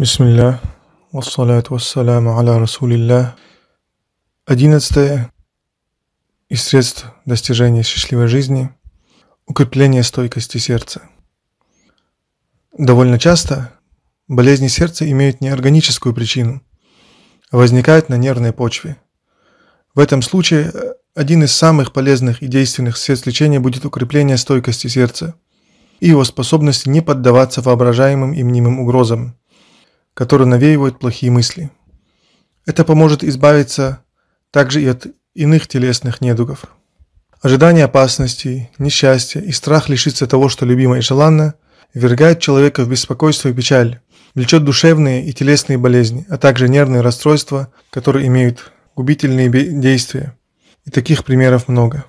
والصلاة والسلام على رسول الله. Одиннадцатое из средств достижения счастливой жизни – укрепление стойкости сердца. Довольно часто болезни сердца имеют неорганическую причину, а возникают на нервной почве. В этом случае э, один из самых полезных и действенных средств лечения будет укрепление стойкости сердца и его способности не поддаваться воображаемым и мнимым угрозам – который навеивает плохие мысли. Это поможет избавиться также и от иных телесных недугов. Ожидание опасностей, несчастья и страх лишиться того, что любимо и желанно, ввергает человека в беспокойство и печаль, влечет душевные и телесные болезни, а также нервные расстройства, которые имеют губительные действия. И таких примеров много.